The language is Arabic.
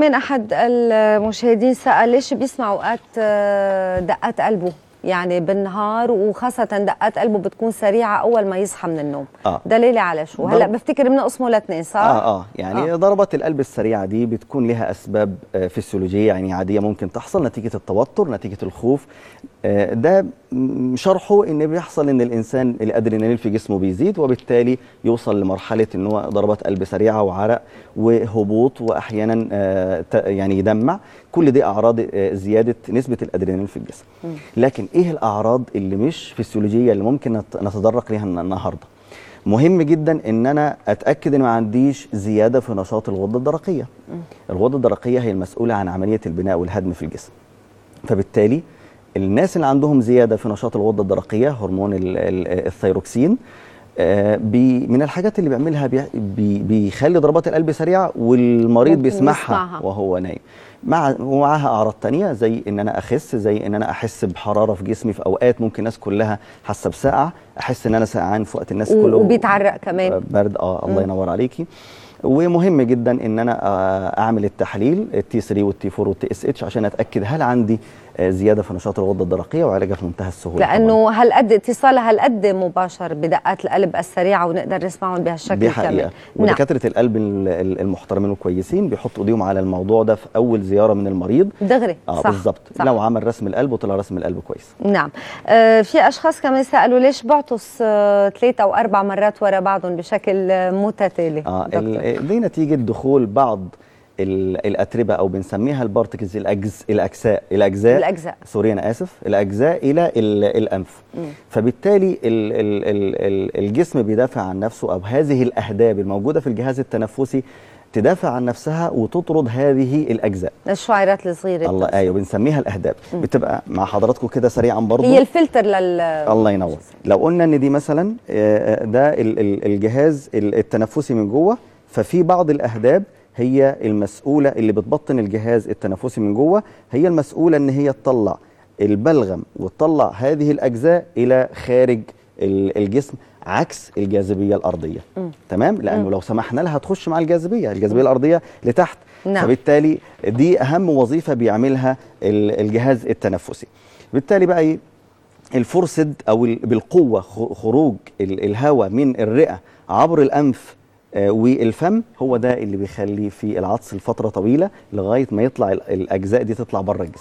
من احد المشاهدين سال ليش بيسمع اوقات آه، دقات قلبه يعني بالنهار وخاصة دقات قلبه بتكون سريعة أول ما يصحى من النوم آه. دليلي على شو هلا بفتكر بنقسمه لاتنين صح؟ آه آه يعني آه. ضربات القلب السريعة دي بتكون لها أسباب آه، فيسيولوجية يعني عادية ممكن تحصل نتيجة التوتر نتيجة الخوف آه، ده شرحه ان بيحصل ان الانسان الادرينالين في جسمه بيزيد وبالتالي يوصل لمرحله ان هو ضربات قلب سريعه وعرق وهبوط واحيانا آه، يعني يدمع كل دي اعراض آه، زياده نسبه الادرينالين في الجسم لكن ايه الاعراض اللي مش فسيولوجيه اللي ممكن نتطرق ليها النهارده مهم جدا ان انا اتاكد ان ما عنديش زياده في نشاط الغده الدرقيه الغده الدرقيه هي المسؤوله عن عمليه البناء والهدم في الجسم فبالتالي الناس اللي عندهم زياده في نشاط الغده الدرقيه هرمون الثيروكسين آه، بي من الحاجات اللي بيعملها بي بيخلي ضربات القلب سريعه والمريض بيسمعها وهو نايم مع ومعاها اعراض تانية زي ان انا اخس زي ان انا احس بحراره في جسمي في اوقات ممكن الناس كلها حاسه بسقع احس ان انا سقعان في وقت الناس كله وبيتعرق كمان آه، برد اه الله ينور عليكي ومهم جدا ان انا آه، اعمل التحليل التي 3 والتي 4 والتي اس اتش عشان اتاكد هل عندي آه، زياده في نشاط الغده الدرقيه وعلاجها في منتهى السهوله لانه طبعاً. هل قد اتصال هل قد مباشر بدقات القلب السريعه ونقدر نسمعهم بهالشكل دي حقيقه ودكاتره نعم. القلب المحترمين الكويسين بيحطوا ايديهم على الموضوع ده في اول زياره من المريض دغري اه بالظبط لو عمل رسم القلب وطلع رسم القلب كويس نعم آه في اشخاص كمان سالوا ليش بعطس آه، ثلاث آه او اربع مرات ورا بعضهم بشكل متتالي آه دي نتيجه دخول بعض الاتربه او بنسميها البارتكلز الأجز الاجزاء الاجزاء الاجزاء سوري انا اسف الاجزاء الى الانف مم. فبالتالي الـ الـ الـ الجسم بيدافع عن نفسه او هذه الاهداب الموجوده في الجهاز التنفسي تدافع عن نفسها وتطرد هذه الاجزاء الشعيرات الصغيره الله ايوه بنسميها الاهداب مم. بتبقى مع حضراتكم كده سريعا برضه هي الفلتر لل الله ينور لو قلنا ان دي مثلا آه، آه، ده الجهاز التنفسي من جوه ففي بعض الاهداب هي المسؤوله اللي بتبطن الجهاز التنفسي من جوه هي المسؤوله ان هي تطلع البلغم وتطلع هذه الاجزاء الى خارج الجسم عكس الجاذبيه الارضيه م. تمام لانه م. لو سمحنا لها تخش مع الجاذبيه الجاذبيه الارضيه لتحت نعم. فبالتالي دي اهم وظيفه بيعملها الجهاز التنفسي بالتالي بقى ايه الفرصد او بالقوه خروج الهواء من الرئه عبر الانف آه، والفم هو ده اللي بيخليه في العطس لفتره طويله لغايه ما يطلع الاجزاء دي تطلع بره الجسم